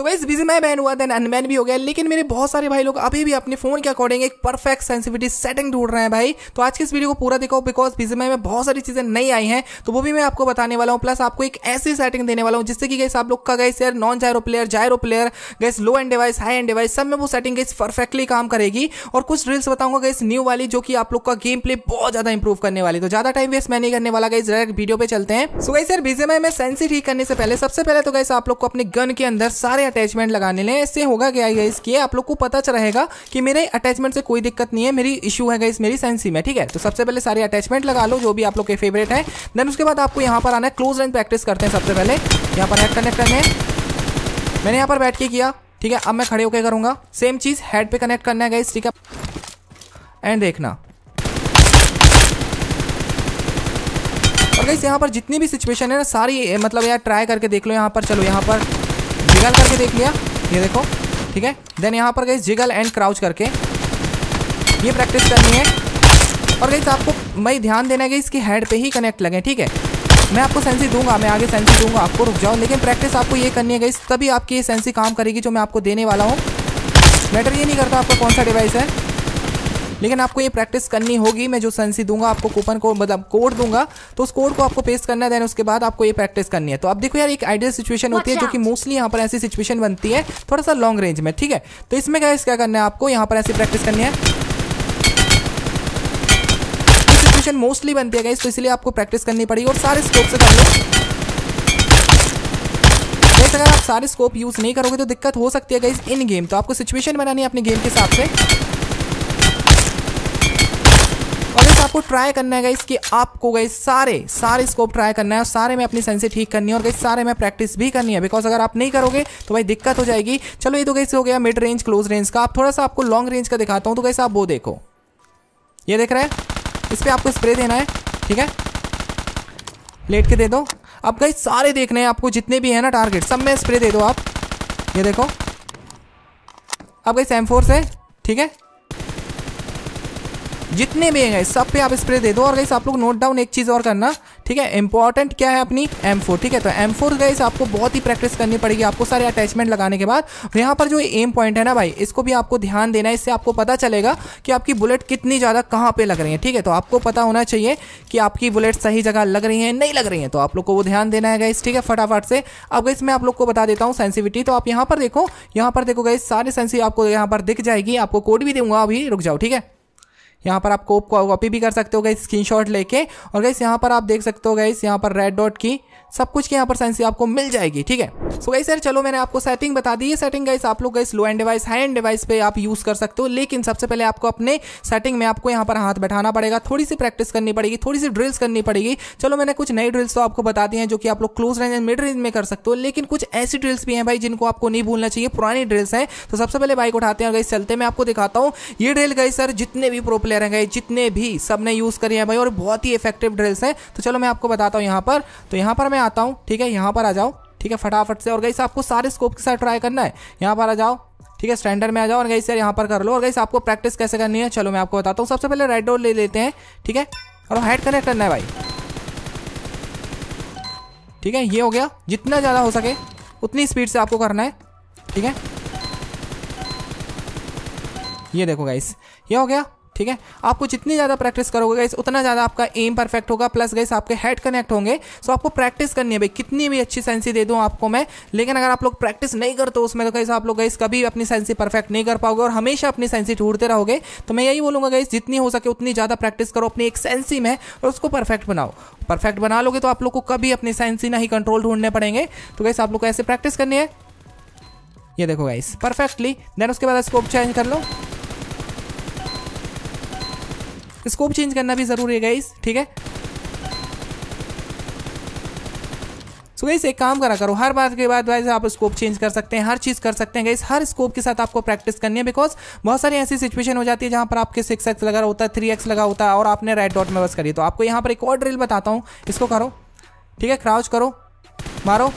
सो वैसे बिजी मैं बैन हुआ देन अनबैन भी हो गया लेकिन मेरे बहुत सारे भाई लोग अभी भी अपने फोन के अकॉर्डिंग एक परफेक्ट सेंसिटिविटी सेटिंग ढूंढ रहे हैं भाई तो आज की इस वीडियो को पूरा देखो बिकॉज बिजी में बहुत सारी चीजें नहीं आई हैं तो वो भी मैं आपको बताने वाला हूँ प्लस आपको एक ऐसी सेटिंग देने वाला हूँ जिससे कि गैस आप लोग का गैस यार non gyro player gyro player guys low end device high end device सब में वो सेटिंग गैस परफेक्टली काम करेगी और कुछ रील्स बताऊंगा गैस न्यू वाली जो कि आप लोग का गेम प्ले बहुत ज्यादा इंप्रूव करने वाली तो ज्यादा टाइम वेस्ट मैं नहीं करने वाला गैस डायरेक्ट वीडियो पे चलते हैं सो गैस यार बीजेमआई में सेंसी ठीक करने से पहले सबसे पहले तो गैस आप लोग को अपने गन के अंदर सारे अटैचमेंट लगाने लें इससे होगा क्या गाइस कि आप लोग को पता चल रहेगा कि मेरे अटैचमेंट से कोई दिक्कत नहीं है मेरी इशू है गाइस मेरी सेंसी में ठीक है तो सबसे पहले सारे अटैचमेंट लगा लो जो भी आप लोग के फेवरेट है देन उसके बाद आपको यहाँ पर आना है क्लोज रेंज प्रैक्टिस करते हैं सबसे पहले यहाँ पर हेड कनेक्ट करने मैंने यहाँ पर बैठ के किया ठीक है अब मैं खड़े होकर करूंगा सेम चीज़ हेड पे कनेक्ट करना है गाइस ठीक है एंड देखना और गाइस यहाँ पर जितनी भी सिचुएशन है ना सारी मतलब यार ट्राई करके देख लो यहाँ पर चलो यहाँ पर जिगल करके देख लिया ये देखो ठीक है देन यहाँ पर गई जिगल एंड क्राउच करके ये प्रैक्टिस करनी है और गई आपको मैं ध्यान देना है इसकी हेड पे ही कनेक्ट लगे ठीक है मैं आपको सेंसी दूंगा मैं आगे सेंसी दूंगा आपको रुक जाओ लेकिन प्रैक्टिस आपको ये करनी है गई तभी आपकी ये सेंसी काम करेगी जो मैं आपको देने वाला हूँ मैटर ये नहीं करता आपका कौन सा डिवाइस है लेकिन आपको ये प्रैक्टिस करनी होगी मैं जो सनसी दूंगा आपको कूपन को मतलब कोड दूंगा तो उस कोड को आपको पेस्ट करना है देन उसके बाद आपको ये प्रैक्टिस करनी है तो अब देखो यार एक आइडियल सिचुएशन होती है जो कि मोस्टली यहाँ पर ऐसी सिचुएशन बनती है थोड़ा सा लॉन्ग रेंज में ठीक है तो इसमें क्या क्या करना है आपको यहाँ पर ऐसी प्रैक्टिस करनी है सिचुएशन मोस्टली बनती है गाइस तो इसलिए आपको प्रैक्टिस करनी पड़ेगी और सारे स्कोप से कर लो गाइस अगर आप सारे स्कोप यूज़ नहीं करोगे तो दिक्कत हो सकती है गाइस इन गेम तो आपको सिचुएशन बनानी है अपने गेम के हिसाब से आपको ट्राई करना है गाइस कि आपको गई सारे सारे स्कोप ट्राई करना है और सारे में अपनी सेंसी ठीक करनी है और गई सारे में प्रैक्टिस भी करनी है बिकॉज अगर आप नहीं करोगे तो भाई दिक्कत हो जाएगी चलो ये तो गई हो गया मिड रेंज क्लोज रेंज का आप थोड़ा सा आपको लॉन्ग रेंज का दिखाता हूँ तो गई आप वो देखो ये देख रहे हैं इस पर आपको स्प्रे देना है ठीक है लेट के दे दो अब गई सारे देखने हैं आपको जितने भी हैं ना टारगेट सब में स्प्रे दे दो आप ये देखो अब गई एम फोर से ठीक है जितने भी हैं सब पे आप स्प्रे दे दो और गाइस आप लोग नोट डाउन एक चीज़ और करना ठीक है इंपॉर्टेंट क्या है अपनी एम ठीक है तो एम फोर गाइस आपको बहुत ही प्रैक्टिस करनी पड़ेगी आपको सारे अटैचमेंट लगाने के बाद यहाँ पर जो एम पॉइंट है ना भाई इसको भी आपको ध्यान देना है इससे आपको पता चलेगा कि आपकी बुलेट कितनी ज़्यादा कहाँ पर लग रही है ठीक है तो आपको पता होना चाहिए कि आपकी बुलेट सही जगह लग रही है नहीं लग रही है तो आप लोग को वो ध्यान देना है गाइस ठीक है फटाफट से अब गाइस मैं आप लोग को बता देता हूँ सेंसिविटी तो आप यहाँ पर देखो यहाँ पर देखो गाइस सारे सेंसिव आपको यहाँ पर दिख जाएगी आपको कोड भी दूंगा अभी रुक जाओ ठीक है यहाँ पर आप कोप कॉपी भी कर सकते हो गई स्क्रीन लेके और गई यहाँ पर आप देख सकते हो गई यहाँ पर रेड डॉट की सब कुछ की यहाँ पर साइंस आपको मिल जाएगी ठीक है सो गई सर चलो मैंने आपको सेटिंग बता दी ये सेटिंग गाइस आप लोग guys low end device high end device पे आप यूज कर सकते हो लेकिन सबसे पहले आपको अपने सेटिंग में आपको यहाँ पर हाथ बैठाना पड़ेगा थोड़ी सी प्रैक्टिस करनी पड़ेगी थोड़ी सी ड्रिल्स करनी पड़ेगी चलो मैंने कुछ नई ड्रिल्स तो आपको बता दी है जो कि आप लोग close range and mid range में कर सकते हो लेकिन कुछ ऐसी ड्रिल्स भी हैं भाई जिनको आपको नहीं भूलना चाहिए पुरानी ड्रिल्स हैं तो सबसे पहले बाइक उठाते हैं और गई चलते मैं आपको दिखाता हूँ ये ड्रिल गई सर जितने भी प्रो प्लेयर हैं गए जितने भी सब ने यूज करी है भाई और बहुत ही इफेक्टिव ड्रिल्स हैं तो चलो मैं आपको बताता हूँ यहाँ पर तो यहाँ पर मैं मैं आता हूँ ठीक है यहाँ पर आ जाओ ठीक है फटाफट से और गई आपको सारे स्कोप के साथ ट्राई करना है यहाँ पर आ जाओ ठीक है स्टैंडर्ड में आ जाओ और गई सर यहाँ पर कर लो और गई आपको प्रैक्टिस कैसे करनी है चलो मैं आपको बताता हूँ सबसे पहले रेड डोर ले लेते हैं ठीक है और हेड कनेक्ट करना है भाई ठीक है ये हो गया जितना ज़्यादा हो सके उतनी स्पीड से आपको करना है ठीक है ये देखो गाइस ये हो गया ठीक है आपको जितनी ज़्यादा प्रैक्टिस करोगे गाइस उतना ज़्यादा आपका एम परफेक्ट होगा प्लस गाइस आपके हेड कनेक्ट होंगे सो आपको प्रैक्टिस करनी है भाई कितनी भी अच्छी सेंसी दे दूँ आपको मैं लेकिन अगर आप लोग प्रैक्टिस नहीं करते उसमें तो गाइस आप लोग गाइस कभी अपनी सेंसी परफेक्ट नहीं कर पाओगे और हमेशा अपनी सेंसी ढूंढते रहोगे तो मैं यही बोलूँगा गाइस जितनी हो सके उतनी ज़्यादा प्रैक्टिस करो अपनी एक सेंसी में और उसको परफेक्ट बनाओ परफेक्ट बना लोगे तो आप लोग को कभी अपनी सेंसी ना ही कंट्रोल ढूंढने पड़ेंगे तो गाइस आप लोग को ऐसे प्रैक्टिस करनी है ये देखो गाइस परफेक्टली देन उसके बाद स्कोप चेंज कर लो स्कोप चेंज करना भी ज़रूरी है गाइस ठीक है सो गाइस एक काम करा करो हर बार के बाद वाइज आप स्कोप चेंज कर सकते हैं हर चीज़ कर सकते हैं गाइस हर स्कोप के साथ आपको प्रैक्टिस करनी है बिकॉज बहुत सारी ऐसी सिचुएशन हो जाती है जहां पर आपके सिक्स एक्स लगा होता है थ्री एक्स लगा होता है और आपने राइट डॉट में बस करी तो आपको यहाँ पर एक और ड्रिल बताता हूँ इसको करो ठीक है क्राउच करो मारो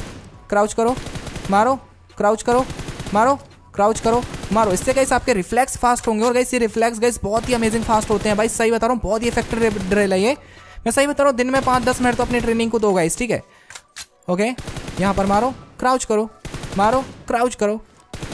क्राउच करो मारो क्राउच करो मारो क्राउच करो मारो इससे गाइस आपके रिफ्लेक्स फास्ट होंगे और गाइस ये रिफ्लेक्स गाइस बहुत ही अमेजिंग फास्ट होते हैं भाई सही बता रहा हूँ बहुत ही इफेक्टिव ड्रिल है ये मैं सही बता रहा हूँ दिन में पाँच दस मिनट तो अपनी ट्रेनिंग को दो गाइस ठीक है ओके यहाँ पर मारो क्राउच करो मारो क्राउच करो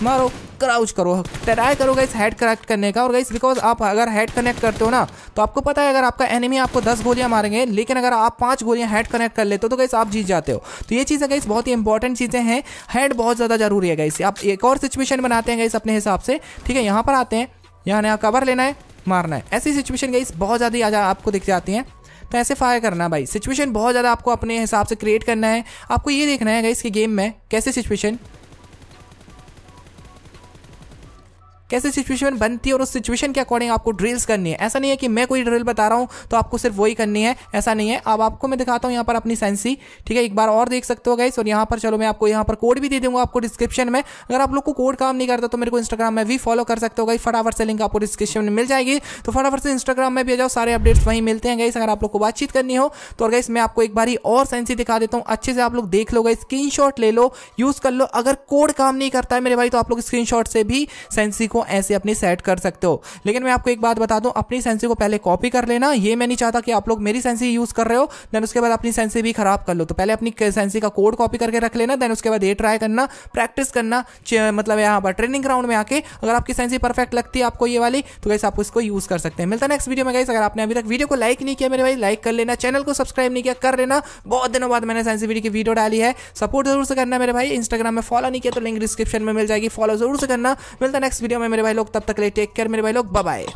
मारो क्राउच करो ट्राई करो गाइस हेड कनेक्ट करने का और गाइस बिकॉज आप अगर हेड कनेक्ट करते हो ना तो आपको पता है अगर आपका एनिमी आपको दस गोलियां मारेंगे लेकिन अगर आप पांच गोलियां हेड कनेक्ट कर लेते हो तो गाइस आप जीत जाते हो तो ये चीज़ें गाइस बहुत ही इंपॉर्टेंट चीज़ें हैं हेड बहुत ज़्यादा जरूरी है गाइस आप एक और सिचुएशन बनाते हैं गाइस अपने हिसाब से ठीक है यहाँ पर आते हैं यहाँ नया कवर लेना है मारना है ऐसी सिचुएशन गाइस बहुत ज़्यादा आपको दिख जाती हैं तो ऐसे फायर करना भाई सिचुएशन बहुत ज़्यादा आपको अपने हिसाब से क्रिएट करना है आपको ये देखना है गाइस कि गेम में कैसे सिचुएशन कैसे सिचुएशन बनती है और उस सिचुएशन के अकॉर्डिंग आपको ड्रिल्स करनी है ऐसा नहीं है कि मैं कोई ड्रिल बता रहा हूँ तो आपको सिर्फ वही करनी है ऐसा नहीं है अब आपको मैं दिखाता हूँ यहाँ पर अपनी सेंसी ठीक है एक बार और देख सकते हो गाइस और यहाँ पर चलो मैं आपको यहाँ पर कोड भी दे दूंगा आपको डिस्क्रिप्शन में अगर आप लोग को कोड काम नहीं करता तो मेरे को इंस्टाग्राम में भी फॉलो कर सकते हो गाइस फटाफट से लिंक आपको डिस्क्रिप्शन में मिल जाएगी तो फटाफट से इंस्टाग्राम में भी आ जाओ सारे अपडेट्स वहीं मिलते हैं गाइस अगर आप लोग को बातचीत करनी हो तो और गाइस मैं आपको एक बार और सेंसी दिखा देता हूँ अच्छे से आप लोग देख लो गाइस स्क्रीनशॉट ले लो यूज़ कर लो अगर कोड काम नहीं करता है मेरे भाई तो आप लोग स्क्रीनशॉट से भी सेंसी को को ऐसे अपनी सेट कर सकते हो लेकिन मैं आपको एक बात बता दूं अपनी सेंसी को पहले कॉपी कर लेना ये मैं नहीं चाहता कि आप लोग मेरी सेंसी यूज़ कर रहे हो देन उसके बाद अपनी सेंसी भी खराब कर लो तो पहले अपनी सेंसी का कोड कॉपी करके रख लेना देन उसके बाद ये ट्राई करना प्रैक्टिस करना मतलब यहाँ पर ट्रेनिंग ग्राउंड में आके अगर आपकी सेंसी परफेक्ट लगती है आपको ये वाली तो वैसे आप उसको यूज़ कर सकते हैं मिलता है नेक्स्ट वीडियो में गैस अगर आपने अभी तक वीडियो को लाइक नहीं किया मेरे भाई लाइक कर लेना चैनल को सब्सक्राइब नहीं किया कर लेना बहुत दिनों बाद मैंने वीडियो की वीडियो डाली है सपोर्ट जरूर से करना मेरे भाई इंस्टाग्राम में फॉलो नहीं किया तो लिंक डिस्क्रिप्शन में मिल जाएगी फॉलो जरूर से करना मिलता नेक्स्ट वीडियो में मेरे भाई लोग तब तक ले टेक केयर मेरे भाई लोग बाय